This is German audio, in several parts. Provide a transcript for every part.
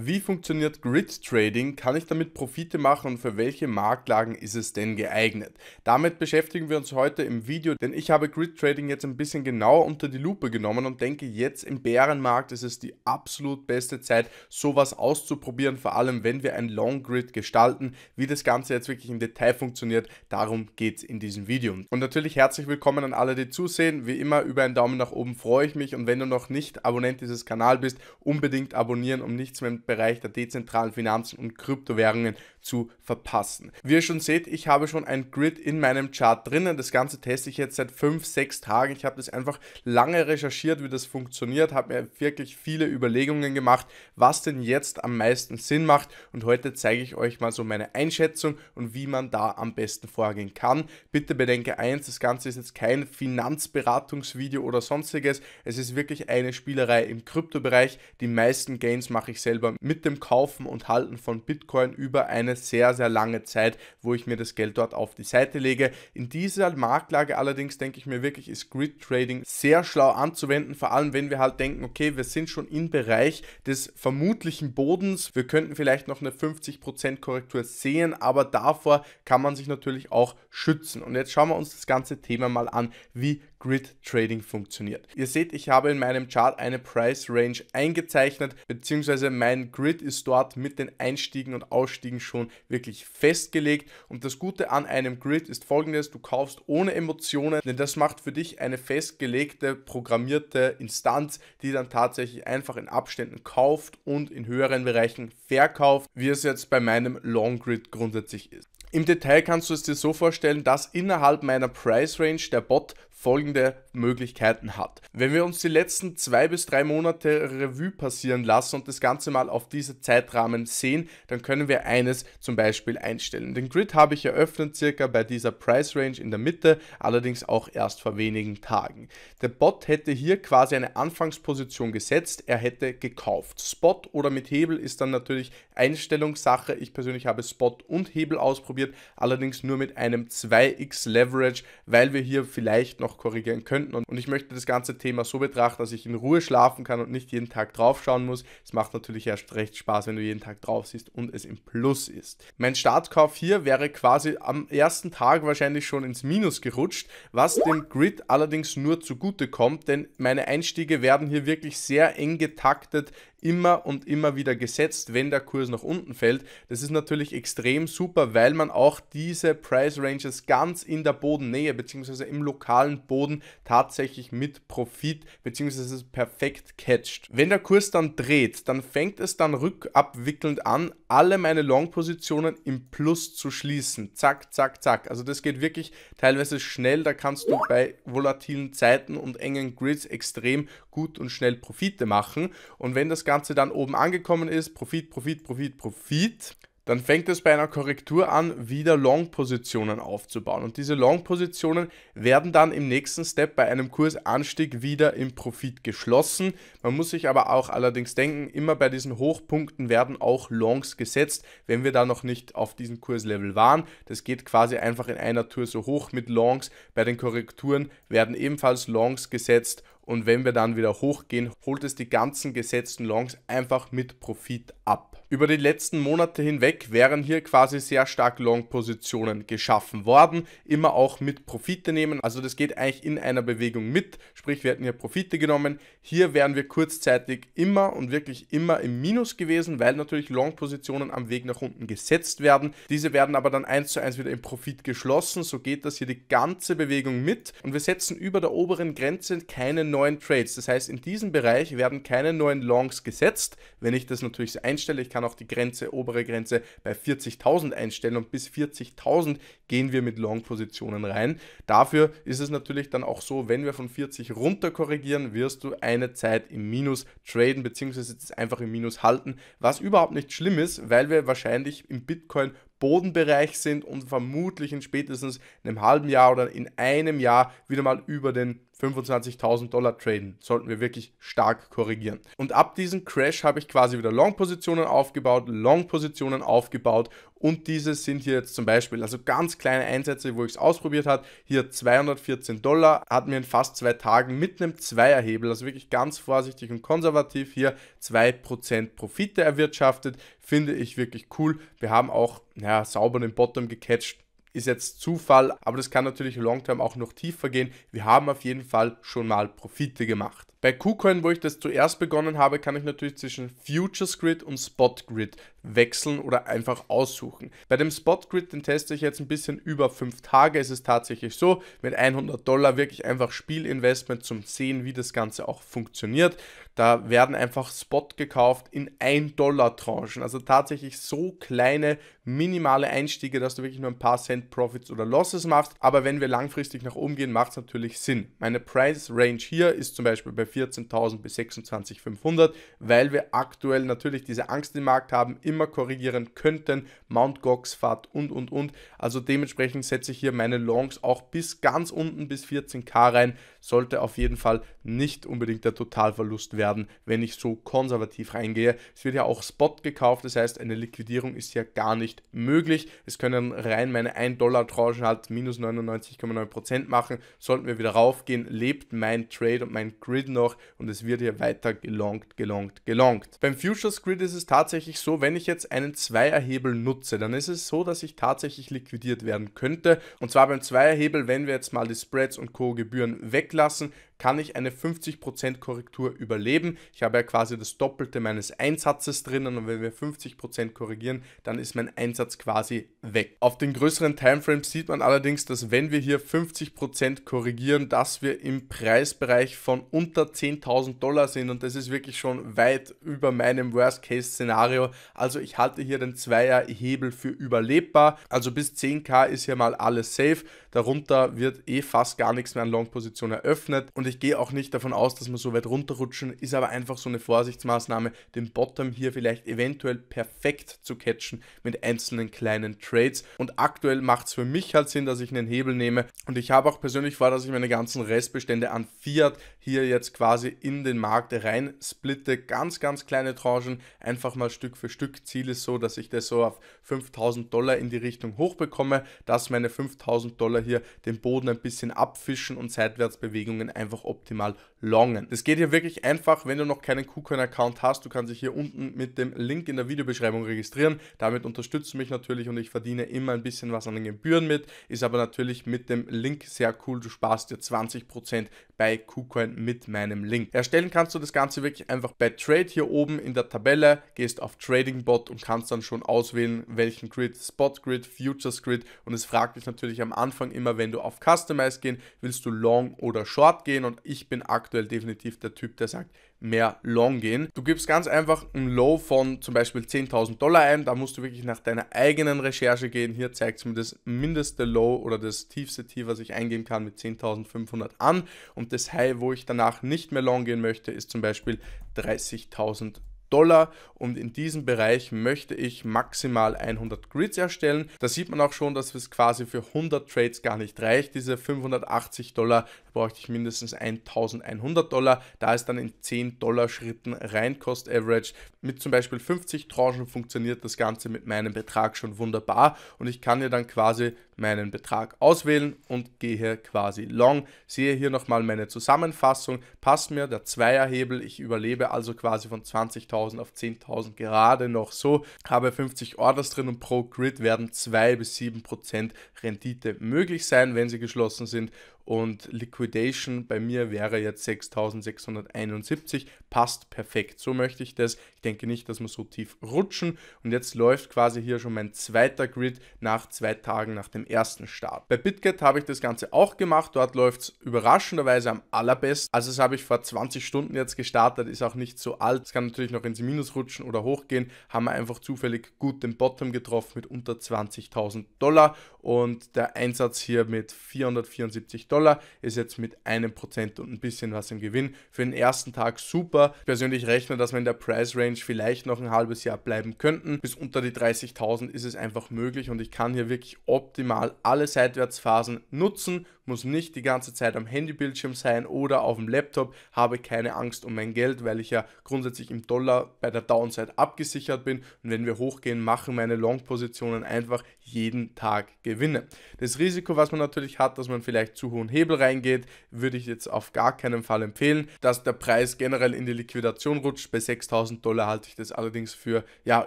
Wie funktioniert Grid Trading? Kann ich damit Profite machen und für welche Marktlagen ist es denn geeignet? Damit beschäftigen wir uns heute im Video, denn ich habe Grid Trading jetzt ein bisschen genauer unter die Lupe genommen und denke, jetzt im Bärenmarkt ist es die absolut beste Zeit, sowas auszuprobieren, vor allem wenn wir ein Long Grid gestalten. Wie das Ganze jetzt wirklich im Detail funktioniert, darum geht es in diesem Video. Und natürlich herzlich willkommen an alle, die zusehen. Wie immer, über einen Daumen nach oben freue ich mich und wenn du noch nicht Abonnent dieses Kanals bist, unbedingt abonnieren, um nichts mehr im Bereich der dezentralen Finanzen und Kryptowährungen zu verpassen. Wie ihr schon seht, ich habe schon ein Grid in meinem Chart drinnen. Das Ganze teste ich jetzt seit 5, 6 Tagen. Ich habe das einfach lange recherchiert, wie das funktioniert, habe mir wirklich viele Überlegungen gemacht, was denn jetzt am meisten Sinn macht. Und heute zeige ich euch mal so meine Einschätzung und wie man da am besten vorgehen kann. Bitte bedenke eins, das Ganze ist jetzt kein Finanzberatungsvideo oder sonstiges. Es ist wirklich eine Spielerei im Kryptobereich. Die meisten Gains mache ich selber mit dem Kaufen und Halten von Bitcoin über eine sehr, sehr lange Zeit, wo ich mir das Geld dort auf die Seite lege. In dieser Marktlage allerdings denke ich mir wirklich, ist Grid Trading sehr schlau anzuwenden, vor allem wenn wir halt denken, okay, wir sind schon im Bereich des vermutlichen Bodens, wir könnten vielleicht noch eine 50% Korrektur sehen, aber davor kann man sich natürlich auch schützen. Und jetzt schauen wir uns das ganze Thema mal an, wie Grid Trading funktioniert. Ihr seht, ich habe in meinem Chart eine Price Range eingezeichnet, beziehungsweise mein Grid ist dort mit den Einstiegen und Ausstiegen schon wirklich festgelegt. Und das Gute an einem Grid ist folgendes, du kaufst ohne Emotionen, denn das macht für dich eine festgelegte, programmierte Instanz, die dann tatsächlich einfach in Abständen kauft und in höheren Bereichen verkauft, wie es jetzt bei meinem Long Grid grundsätzlich ist. Im Detail kannst du es dir so vorstellen, dass innerhalb meiner Price Range der Bot folgende Möglichkeiten hat. Wenn wir uns die letzten zwei bis drei Monate Revue passieren lassen und das Ganze mal auf diese Zeitrahmen sehen, dann können wir eines zum Beispiel einstellen. Den Grid habe ich eröffnet circa bei dieser Price Range in der Mitte, allerdings auch erst vor wenigen Tagen. Der Bot hätte hier quasi eine Anfangsposition gesetzt, er hätte gekauft. Spot oder mit Hebel ist dann natürlich Einstellungssache. Ich persönlich habe Spot und Hebel ausprobiert, allerdings nur mit einem 2x Leverage, weil wir hier vielleicht noch noch korrigieren könnten. Und, ich möchte das ganze Thema so betrachten, dass ich in Ruhe schlafen kann und nicht jeden Tag drauf schauen muss. Es macht natürlich erst recht Spaß, wenn du jeden Tag drauf siehst und es im Plus ist. Mein Startkauf hier wäre quasi am ersten Tag wahrscheinlich schon ins Minus gerutscht, was dem Grid allerdings nur zugute kommt, denn meine Einstiege werden hier wirklich sehr eng getaktet immer und immer wieder gesetzt, wenn der Kurs nach unten fällt. Das ist natürlich extrem super, weil man auch diese Price Ranges ganz in der Bodennähe bzw. im lokalen Boden tatsächlich mit Profit bzw. perfekt catcht. Wenn der Kurs dann dreht, dann fängt es dann rückabwickelnd an, alle meine Long-Positionen im Plus zu schließen. Zack, zack, zack. Also das geht wirklich teilweise schnell. Da kannst du bei volatilen Zeiten und engen Grids extrem gut und schnell Profite machen. Und wenn das Ganze Ganze dann oben angekommen ist, Profit, Profit, Profit, Profit, dann fängt es bei einer Korrektur an, wieder Long-Positionen aufzubauen. Und diese Long-Positionen werden dann im nächsten Step bei einem Kursanstieg wieder im Profit geschlossen. Man muss sich aber auch allerdings denken, immer bei diesen Hochpunkten werden auch Longs gesetzt, wenn wir da noch nicht auf diesem Kurslevel waren. Das geht quasi einfach in einer Tour so hoch mit Longs. Bei den Korrekturen werden ebenfalls Longs gesetzt und wenn wir dann wieder hochgehen, holt es die ganzen gesetzten Longs einfach mit Profit ab. Über die letzten Monate hinweg wären hier quasi sehr stark Long-Positionen geschaffen worden. Immer auch mit Profite nehmen. Also das geht eigentlich in einer Bewegung mit. Sprich, wir hätten hier Profite genommen. Hier wären wir kurzzeitig immer und wirklich immer im Minus gewesen, weil natürlich Long-Positionen am Weg nach unten gesetzt werden. Diese werden aber dann eins zu eins wieder im Profit geschlossen. So geht das hier die ganze Bewegung mit. Und wir setzen über der oberen Grenze keinen neuen Trades. Das heißt, in diesem Bereich werden keine neuen Longs gesetzt. Wenn ich das natürlich so einstelle, ich kann auch die Grenze, obere Grenze bei 40.000 einstellen und bis 40.000 gehen wir mit Long-Positionen rein. Dafür ist es natürlich dann auch so, wenn wir von 40 runter korrigieren, wirst du eine Zeit im Minus traden beziehungsweise bzw. einfach im Minus halten, was überhaupt nicht schlimm ist, weil wir wahrscheinlich im Bitcoin Bodenbereich sind und vermutlich in spätestens einem halben Jahr oder in einem Jahr wieder mal über den 25.000 Dollar traden. Sollten wir wirklich stark korrigieren. Und ab diesem Crash habe ich quasi wieder Long-Positionen aufgebaut, Long-Positionen aufgebaut und diese sind hier jetzt zum Beispiel, also ganz kleine Einsätze, wo ich es ausprobiert habe. Hier 214 Dollar, hat mir in fast zwei Tagen mit einem Zweierhebel, also wirklich ganz vorsichtig und konservativ hier 2% Profite erwirtschaftet. Finde ich wirklich cool. Wir haben auch ja, sauber den Bottom gecatcht ist jetzt Zufall, aber das kann natürlich long-term auch noch tiefer gehen. Wir haben auf jeden Fall schon mal Profite gemacht. Bei KuCoin, wo ich das zuerst begonnen habe, kann ich natürlich zwischen Futures Grid und Spot Grid wechseln oder einfach aussuchen. Bei dem Spot Grid, den teste ich jetzt ein bisschen über fünf Tage. ist Es tatsächlich so, mit 100 Dollar wirklich einfach Spielinvestment zum Sehen, wie das Ganze auch funktioniert. Da werden einfach Spot gekauft in 1 Dollar Tranchen. Also tatsächlich so kleine, minimale Einstiege, dass du wirklich nur ein paar Cent Profits oder Losses machst. Aber wenn wir langfristig nach oben gehen, macht es natürlich Sinn. Meine Price Range hier ist zum Beispiel bei 14.000 bis 26.500, weil wir aktuell natürlich diese Angst im Markt haben, immer korrigieren könnten, Mount Gox Fahrt und und und. Also dementsprechend setze ich hier meine Longs auch bis ganz unten bis 14k rein. Sollte auf jeden Fall nicht unbedingt der Totalverlust werden, wenn ich so konservativ reingehe. Es wird ja auch Spot gekauft, das heißt eine Liquidierung ist ja gar nicht möglich. Es können rein meine 1 Dollar Tranchen halt minus 99,9% machen. Sollten wir wieder raufgehen, lebt mein Trade und mein Grid noch und es wird hier weiter gelongt, gelongt, gelongt. Beim Futures Grid ist es tatsächlich so, wenn ich ich jetzt einen Zweierhebel nutze, dann ist es so, dass ich tatsächlich liquidiert werden könnte. Und zwar beim Zweierhebel, wenn wir jetzt mal die Spreads und Co. Gebühren weglassen, kann ich eine 50% Korrektur überleben. Ich habe ja quasi das Doppelte meines Einsatzes drinnen und wenn wir 50% korrigieren, dann ist mein Einsatz quasi weg. Auf den größeren Timeframes sieht man allerdings, dass wenn wir hier 50% korrigieren, dass wir im Preisbereich von unter 10.000 Dollar sind und das ist wirklich schon weit über meinem Worst-Case-Szenario. Also ich halte hier den Zweier-Hebel für überlebbar. Also bis 10k ist hier mal alles safe. Darunter wird eh fast gar nichts mehr an Long-Position eröffnet und ich ich gehe auch nicht davon aus, dass wir so weit runterrutschen, ist aber einfach so eine Vorsichtsmaßnahme, den Bottom hier vielleicht eventuell perfekt zu catchen mit einzelnen kleinen Trades. Und aktuell macht es für mich halt Sinn, dass ich einen Hebel nehme. Und ich habe auch persönlich vor, dass ich meine ganzen Restbestände an Fiat hier jetzt quasi in den Markt rein splitte. Ganz, ganz kleine Tranchen, einfach mal Stück für Stück. Ziel ist so, dass ich das so auf 5000 Dollar in die Richtung hoch bekomme, dass meine 5000 Dollar hier den Boden ein bisschen abfischen und Seitwärtsbewegungen einfach einfach optimal longen. Es geht hier wirklich einfach, wenn du noch keinen KuCoin-Account hast, du kannst dich hier unten mit dem Link in der Videobeschreibung registrieren. Damit unterstützt du mich natürlich und ich verdiene immer ein bisschen was an den Gebühren mit, ist aber natürlich mit dem Link sehr cool. Du sparst dir 20% bei KuCoin mit meinem Link. Erstellen kannst du das Ganze wirklich einfach bei Trade hier oben in der Tabelle, gehst auf Trading Bot und kannst dann schon auswählen, welchen Grid, Spot Grid, Futures Grid und es fragt dich natürlich am Anfang immer, wenn du auf Customize gehen, willst du Long oder Short gehen und ich bin aktuell definitiv der Typ, der sagt, mehr long gehen. Du gibst ganz einfach ein Low von zum Beispiel 10.000 Dollar ein, da musst du wirklich nach deiner eigenen Recherche gehen. Hier zeigt es mir das mindeste Low oder das tiefste Tief, was ich eingehen kann mit 10.500 an und das High, wo ich danach nicht mehr long gehen möchte, ist zum Beispiel 30.000 Dollar und in diesem Bereich möchte ich maximal 100 Grids erstellen. Da sieht man auch schon, dass es quasi für 100 Trades gar nicht reicht, diese 580 Dollar bräuchte ich mindestens 1100 Dollar, da ist dann in 10 Dollar Schritten rein Cost Average. Mit zum Beispiel 50 Tranchen funktioniert das Ganze mit meinem Betrag schon wunderbar und ich kann ja dann quasi meinen Betrag auswählen und gehe quasi long. Sehe hier nochmal meine Zusammenfassung, passt mir der Zweierhebel, ich überlebe also quasi von 20.000 auf 10.000 gerade noch so, habe 50 Orders drin und pro Grid werden 2 bis 7% Rendite möglich sein, wenn sie geschlossen sind und Liquidation bei mir wäre jetzt 6671, passt perfekt. So möchte ich das. Ich denke nicht, dass wir so tief rutschen und jetzt läuft quasi hier schon mein zweiter Grid nach zwei Tagen nach dem ersten Start. Bei BitGet habe ich das Ganze auch gemacht, dort läuft es überraschenderweise am allerbesten. Also das habe ich vor 20 Stunden jetzt gestartet, ist auch nicht so alt. Es kann natürlich noch ins Minus rutschen oder hochgehen, haben wir einfach zufällig gut den Bottom getroffen mit unter 20.000 Dollar und der Einsatz hier mit 474 Dollar, ist jetzt mit einem Prozent und ein bisschen was im Gewinn. Für den ersten Tag super. Ich persönlich rechne, dass wir in der Price Range vielleicht noch ein halbes Jahr bleiben könnten. Bis unter die 30.000 ist es einfach möglich und ich kann hier wirklich optimal alle Seitwärtsphasen nutzen muss nicht die ganze Zeit am Handybildschirm sein oder auf dem Laptop, habe keine Angst um mein Geld, weil ich ja grundsätzlich im Dollar bei der Downside abgesichert bin und wenn wir hochgehen, machen meine Long-Positionen einfach jeden Tag Gewinne. Das Risiko, was man natürlich hat, dass man vielleicht zu hohen Hebel reingeht, würde ich jetzt auf gar keinen Fall empfehlen, dass der Preis generell in die Liquidation rutscht. Bei 6000 Dollar halte ich das allerdings für ja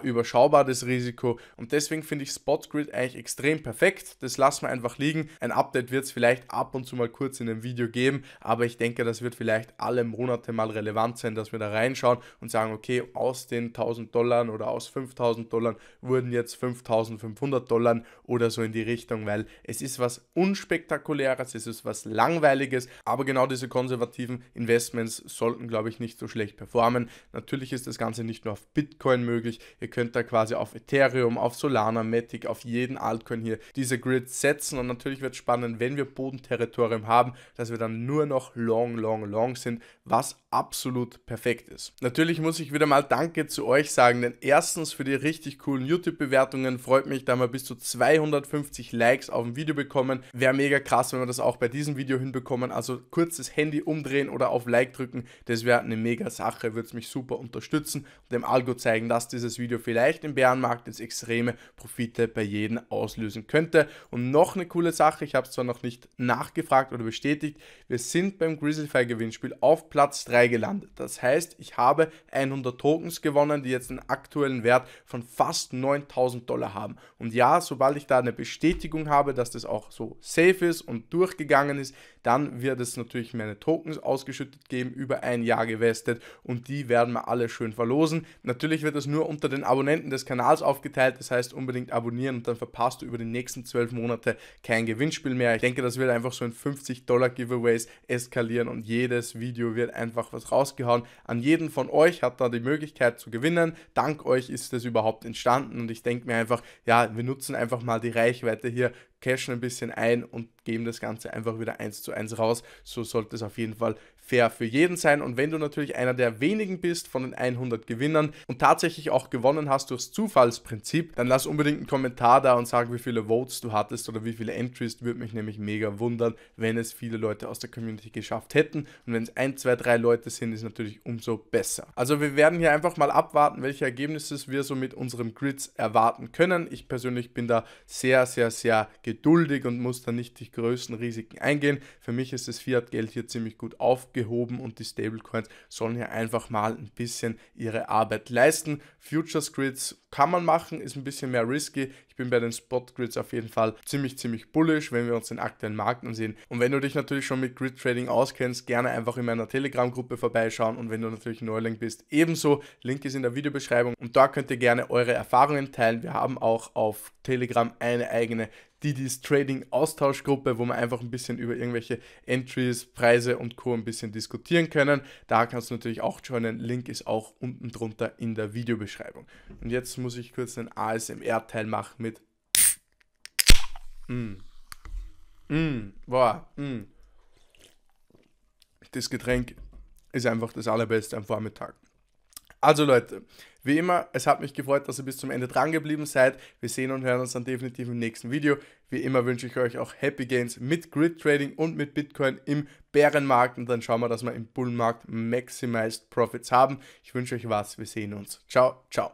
überschaubar das Risiko und deswegen finde ich Spot Grid eigentlich extrem perfekt. Das lassen wir einfach liegen. Ein Update wird es vielleicht ab und zu mal kurz in einem Video geben, aber ich denke, das wird vielleicht alle Monate mal relevant sein, dass wir da reinschauen und sagen, okay, aus den 1000 Dollar oder aus 5000 Dollar wurden jetzt 5500 Dollar oder so in die Richtung, weil es ist was unspektakuläres, es ist was langweiliges, aber genau diese konservativen Investments sollten, glaube ich, nicht so schlecht performen. Natürlich ist das Ganze nicht nur auf Bitcoin möglich, ihr könnt da quasi auf Ethereum, auf Solana, Matic, auf jeden Altcoin hier diese Grid setzen und natürlich wird es spannend, wenn wir Boden Oben-Territorium haben, dass wir dann nur noch long, long, long sind, was absolut perfekt ist. Natürlich muss ich wieder mal Danke zu euch sagen, denn erstens für die richtig coolen YouTube-Bewertungen freut mich, da wir bis zu 250 Likes auf dem Video bekommen. Wäre mega krass, wenn wir das auch bei diesem Video hinbekommen. Also kurz das Handy umdrehen oder auf Like drücken, das wäre eine mega Sache, würde es mich super unterstützen und dem Algo zeigen, dass dieses Video vielleicht im Bärenmarkt ins extreme Profite bei jedem auslösen könnte. Und noch eine coole Sache, ich habe es zwar noch nicht nachgefragt oder bestätigt, wir sind beim Grizzlyfy Gewinnspiel auf Platz 3 gelandet. Das heißt, ich habe 100 Tokens gewonnen, die jetzt einen aktuellen Wert von fast 9000 Dollar haben. Und ja, sobald ich da eine Bestätigung habe, dass das auch so safe ist und durchgegangen ist, dann wird es natürlich meine Tokens ausgeschüttet geben, über ein Jahr gewestet und die werden wir alle schön verlosen. Natürlich wird das nur unter den Abonnenten des Kanals aufgeteilt, das heißt unbedingt abonnieren und dann verpasst du über die nächsten zwölf Monate kein Gewinnspiel mehr. Ich denke, das wird einfach so in 50 Dollar Giveaways eskalieren und jedes Video wird einfach was rausgehauen. An jeden von euch hat da die Möglichkeit zu gewinnen. Dank euch ist das überhaupt entstanden und ich denke mir einfach, ja, wir nutzen einfach mal die Reichweite hier cashen ein bisschen ein und geben das Ganze einfach wieder eins zu eins raus. So sollte es auf jeden Fall fair für jeden sein. Und wenn du natürlich einer der wenigen bist von den 100 Gewinnern und tatsächlich auch gewonnen hast durchs Zufallsprinzip, dann lass unbedingt einen Kommentar da und sag, wie viele Votes du hattest oder wie viele Entries. Würde mich nämlich mega wundern, wenn es viele Leute aus der Community geschafft hätten. Und wenn es ein, zwei, drei Leute sind, ist natürlich umso besser. Also wir werden hier einfach mal abwarten, welche Ergebnisse wir so mit unserem Grids erwarten können. Ich persönlich bin da sehr, sehr, sehr geduldig und muss da nicht die größten Risiken eingehen. Für mich ist das Fiat-Geld hier ziemlich gut aufgebaut abgehoben und die Stablecoins sollen hier einfach mal ein bisschen ihre Arbeit leisten. Futures Grids kann man machen, ist ein bisschen mehr risky. Ich bin bei den Spot-Grids auf jeden Fall ziemlich, ziemlich bullish, wenn wir uns den aktuellen Markt ansehen. Und wenn du dich natürlich schon mit Grid-Trading auskennst, gerne einfach in meiner Telegram-Gruppe vorbeischauen. Und wenn du natürlich Neuling bist, ebenso. Link ist in der Videobeschreibung. Und da könnt ihr gerne eure Erfahrungen teilen. Wir haben auch auf Telegram eine eigene Didis Trading Austauschgruppe, wo wir einfach ein bisschen über irgendwelche Entries, Preise und Co. ein bisschen diskutieren können. Da kannst du natürlich auch joinen. Link ist auch unten drunter in der Videobeschreibung. Und jetzt muss ich kurz den ASMR-Teil machen Mm. Mm. Boah. Mm. Das Getränk ist einfach das allerbeste am Vormittag. Also Leute, wie immer, es hat mich gefreut, dass ihr bis zum Ende dran geblieben seid. Wir sehen und hören uns dann definitiv im nächsten Video. Wie immer wünsche ich euch auch Happy Gains mit Grid Trading und mit Bitcoin im Bärenmarkt. Und dann schauen wir, dass wir im Bullenmarkt Maximized Profits haben. Ich wünsche euch was. Wir sehen uns. Ciao, ciao.